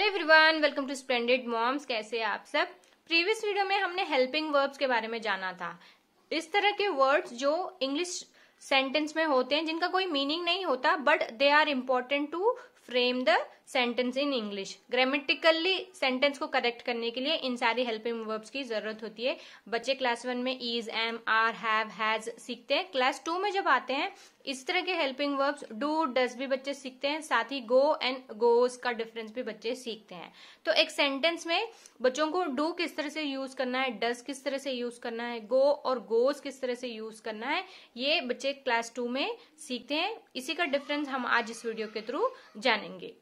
Hello everyone welcome to splendid moms कैसे आप सब प्रीवियस वीडियो में हमने हेल्पिंग वर्ब्स के बारे में जाना था इस तरह के वर्ड्स जो इंग्लिश सेंटेंस में होते हैं जिनका कोई मीनिंग नहीं होता but they are important to frame the sentence in English grammatically sentence को करेक्ट करने के लिए इन सारी हेल्पिंग वर्ब्स की जरूरत होती है बच्चे क्लास वन में is am are have has सीखते हैं क्लास टू में जब आते हैं इस तरह के हेल्पिंग वर्ब्स डू डस भी बच्चे सीखते हैं साथ ही गो एंड गोज का डिफरेंस भी बच्चे सीखते हैं तो एक सेंटेंस में बच्चों को डू किस तरह से यूज करना है डस किस तरह से यूज करना है गो और गोज किस तरह से यूज करना है ये बच्चे क्लास टू में सीखते हैं इसी का डिफरेंस हम आज इस वीडियो के थ्रू जानेंगे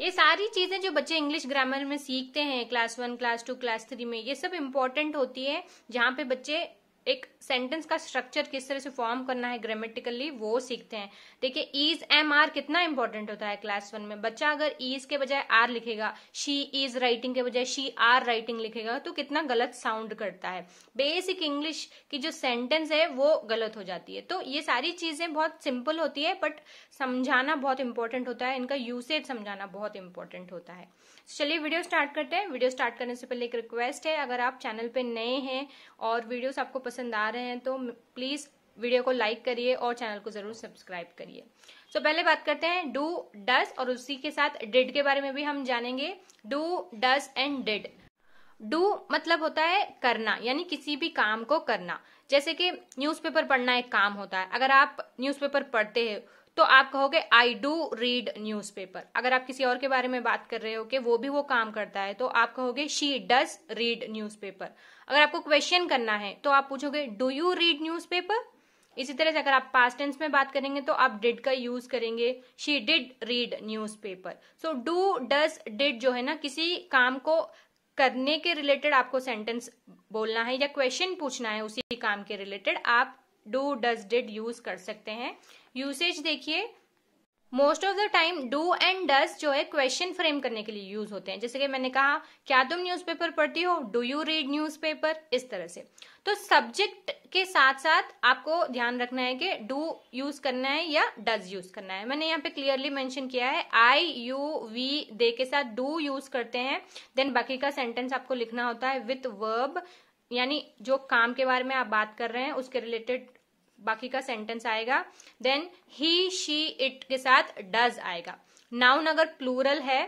ये सारी चीजें जो बच्चे इंग्लिश ग्रामर में सीखते हैं class one class two class three में ये सब इम्पोर्टेंट होती है जहाँ पे बच्चे एक सेंटेंस का स्ट्रक्चर किस तरह से फॉर्म करना है ग्रामेटिकली वो सीखते हैं देखिए इज एम आर कितना इंपॉर्टेंट होता है क्लास वन में बच्चा अगर ईज के बजाय आर लिखेगा शी इज राइटिंग के बजाय शी आर राइटिंग लिखेगा तो कितना गलत साउंड करता है बेसिक इंग्लिश की जो सेंटेंस है वो गलत हो जाती है तो ये सारी चीजें बहुत सिंपल होती है बट समझाना बहुत इंपॉर्टेंट होता है इनका यूसेज समझाना बहुत इंपॉर्टेंट होता है चलिए वीडियो स्टार्ट करते हैं वीडियो स्टार्ट करने से पहले एक रिक्वेस्ट है अगर आप चैनल पर नए हैं और वीडियोस आपको पसंद आ रहे हैं तो प्लीज़ वीडियो को लाइक करिए और चैनल को जरूर सब्सक्राइब करिए सो so, पहले बात करते हैं डू डस और उसी के साथ डिड के बारे में भी हम जानेंगे do does and did do मतलब होता है करना यानी किसी भी काम को करना जैसे कि न्यूज़पेपर पढ़ना एक काम होता है अगर आप न्यूज़पेपर पढ़ते हैं तो आप कहोगे आई डू रीड पेपर अगर आप किसी और के बारे में बात कर रहे हो कि वो भी वो काम करता है तो आप कहोगे शी डज रीड पेपर अगर आपको क्वेश्चन करना है तो आप पूछोगे डू यू रीड पेपर इसी तरह से अगर आप पास्ट टेंस में बात करेंगे तो आप डिड का यूज करेंगे she did read newspaper so do does did जो है ना किसी काम को करने के रिलेटेड आपको सेंटेंस बोलना है या क्वेश्चन पूछना है उसी काम के रिलेटेड आप डू डज डिड यूज कर सकते हैं यूसेज देखिए most of the time do and does जो है क्वेश्चन फ्रेम करने के लिए यूज होते हैं जैसे कि मैंने कहा क्या तुम न्यूज़पेपर पढ़ती हो डू यू रीड न्यूज़पेपर इस तरह से तो सब्जेक्ट के साथ साथ आपको ध्यान रखना है कि डू यूज करना है या डज यूज करना है मैंने यहाँ पे क्लियरली मैंशन किया है आई यू वी दे के साथ डू यूज करते हैं देन बाकी का सेंटेंस आपको लिखना होता है विथ वर्ब यानी जो काम के बारे में आप बात कर रहे हैं उसके रिलेटेड बाकी का सेंटेंस आएगा देन ही शी इट के साथ डज आएगा नाउन अगर प्लूरल है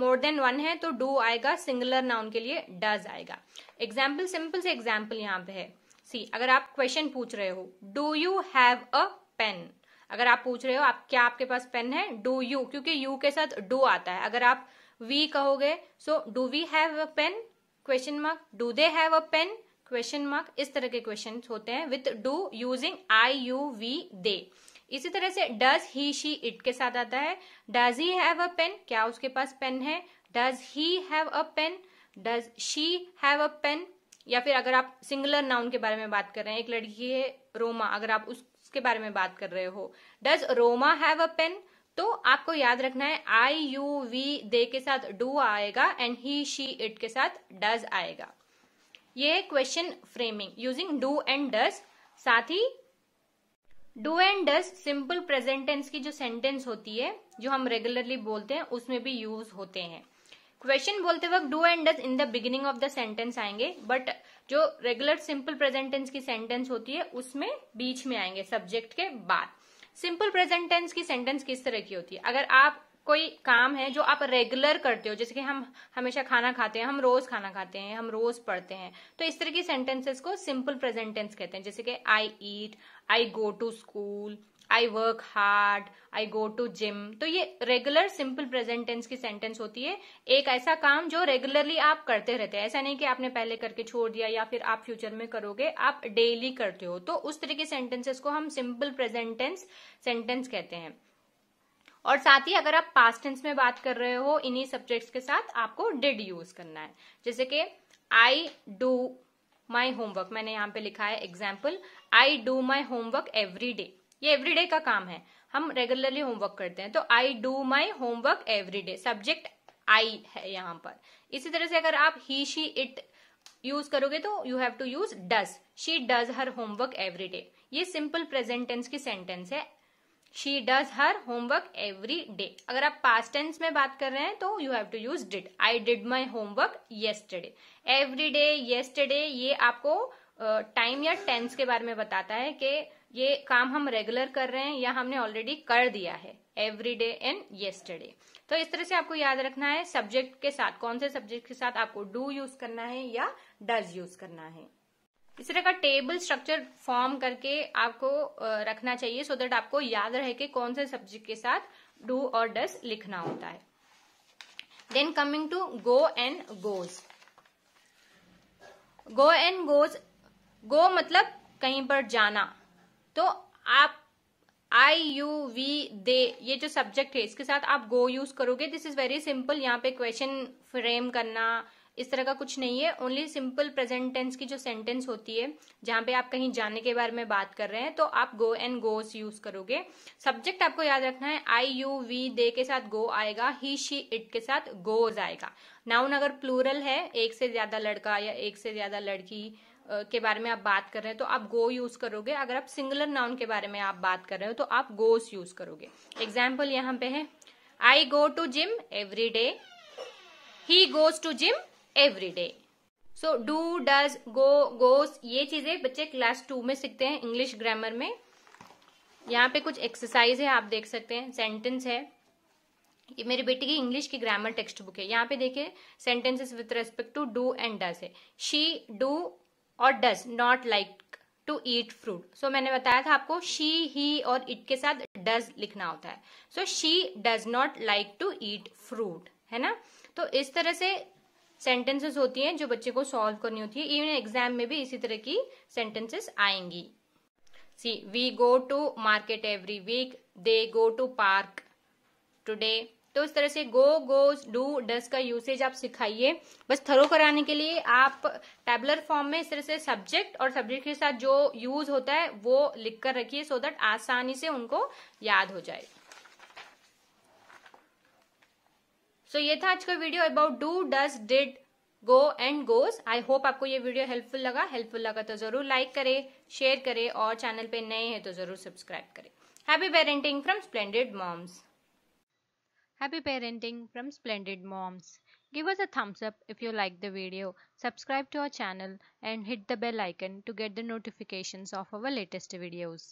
मोर देन वन है तो डू आएगा सिंगुलर नाउन के लिए डज आएगा एग्जाम्पल सिंपल से एग्जाम्पल यहाँ पे है सी अगर आप क्वेश्चन पूछ रहे हो do you have a pen अगर आप पूछ रहे हो आप क्या आपके पास पेन है डू यू क्योंकि यू के साथ डू आता है अगर आप वी कहोगे so do we have a pen question mark do they have a pen question mark इस तरह के क्वेश्चन होते हैं with do using I you we they इसी तरह से डज ही शी इट के साथ आता है does he have a pen क्या उसके पास पेन है does he have a pen does she have a pen या फिर अगर आप सिंगुलर नाउन के बारे में बात कर रहे हैं एक लड़की है रोमा अगर आप उसके बारे में बात कर रहे हो does Roma have a pen तो आपको याद रखना है आई यू वी दे के साथ डू आएगा एंड ही शी इट के साथ डज आएगा ये question framing using do and does साथ ही do and does simple present tense की जो सेंटेंस होती है जो हम रेगुलरली बोलते हैं उसमें भी यूज होते हैं क्वेश्चन बोलते वक्त do and does in the beginning of the sentence आएंगे बट जो रेगुलर सिंपल प्रेजेंटेंस की सेंटेंस होती है उसमें बीच में आएंगे सब्जेक्ट के बाद सिंपल प्रेजेंटेंस की सेंटेंस किस तरह की होती है अगर आप कोई काम है जो आप रेगुलर करते हो जैसे कि हम हमेशा खाना खाते हैं हम रोज खाना खाते हैं हम रोज पढ़ते हैं तो इस तरह की सेंटेंसेस को सिंपल प्रेजेंटेंस कहते हैं जैसे कि I eat I go to school I work hard I go to gym तो ये रेगुलर सिंपल प्रेजेंटेंस की सेंटेंस होती है एक ऐसा काम जो रेगुलरली आप करते रहते हैं ऐसा नहीं कि आपने पहले करके छोड़ दिया या फिर आप फ्यूचर में करोगे आप डेली करते हो तो उस तरह के सेंटेंसेस को हम सिंपल प्रेजेंटेंस सेंटेंस कहते हैं और साथ ही अगर आप पास्ट टेंस में बात कर रहे हो इन्हीं सब्जेक्ट्स के साथ आपको डिड यूज करना है जैसे कि आई डू माई होमवर्क मैंने यहाँ पे लिखा है example I do my homework every day ये एवरी डे का काम है हम रेगुलरली होमवर्क करते हैं तो I do my homework every day subject आई है यहाँ पर इसी तरह से अगर आप ही शी इट यूज करोगे तो you have to use does she does her homework every day ये सिंपल प्रेजेंट टेंस की सेंटेंस है she does her homework every day अगर आप पास्ट टेंस में बात कर रहे हैं तो you have to use did I did my homework yesterday every day yesterday ये आपको टाइम uh, या टेंस के बारे में बताता है कि ये काम हम रेगुलर कर रहे हैं या हमने ऑलरेडी कर दिया है एवरी डे एंड येस्टरडे तो इस तरह से आपको याद रखना है सब्जेक्ट के साथ कौन से सब्जेक्ट के साथ आपको डू यूज करना है या डज यूज करना है इस तरह का टेबल स्ट्रक्चर फॉर्म करके आपको रखना चाहिए सो so आपको याद रहे कि कौन से सब्जेक्ट के साथ डू और डस लिखना होता है then coming to go and goes go and goes go मतलब कहीं पर जाना तो आप आई यू वी दे ये जो सब्जेक्ट है इसके साथ आप गो यूज करोगे दिस इज वेरी सिंपल यहाँ पे क्वेश्चन फ्रेम करना इस तरह का कुछ नहीं है ओनली सिंपल प्रेजेंट टेंस की जो सेंटेंस होती है जहां पे आप कहीं जाने के बारे में बात कर रहे हैं तो आप गो एंड गोस यूज करोगे सब्जेक्ट आपको याद रखना है आई यू वी दे के साथ गो आएगा ही शी इट के साथ गोज आएगा नाउन अगर प्लूरल है एक से ज्यादा लड़का या एक से ज्यादा लड़की के बारे में आप बात कर रहे हैं तो आप गो यूज करोगे अगर आप सिंगुलर नाउन के बारे में आप बात कर रहे हो तो आप गोस यूज करोगे एग्जाम्पल यहाँ पे है I go to gym every day he goes to gym every day so do does go goes ये चीजें बच्चे क्लास टू में सीखते हैं इंग्लिश ग्रामर में यहाँ पे कुछ एक्सरसाइज है आप देख सकते हैं सेंटेंस है ये मेरी बेटी की इंग्लिश की ग्रामर टेक्स्ट बुक है यहाँ पे देखिए sentences with respect to do and does है शी डू और does not like to eat fruit so मैंने बताया था आपको शी ही और इट के साथ डज लिखना होता है so she does not like to eat fruit है ना तो इस तरह से सेंटेंसेस होती हैं जो बच्चे को सॉल्व करनी होती है इवन एग्जाम में भी इसी तरह की सेंटेंसेस आएंगी see we go to market every week they go to park today तो इस तरह से गो गोज डू डस का यूसेज आप सिखाइए बस थरो कराने के लिए आप टेबलर फॉर्म में इस तरह से सब्जेक्ट और सब्जेक्ट के साथ जो यूज होता है वो लिख कर रखिए सो so दैट आसानी से उनको याद हो जाए सो ये था आज का video about do does did go and goes I hope आपको ये वीडियो हेल्पफुल लगा हेल्पफुल लगा तो जरूर लाइक करे शेयर करे और चैनल पे नए हैं तो जरूर सब्सक्राइब करे happy parenting from splendid moms happy parenting from splendid moms give us a thumbs up if you like the video subscribe to our channel and hit the bell icon to get the notification of our latest videos.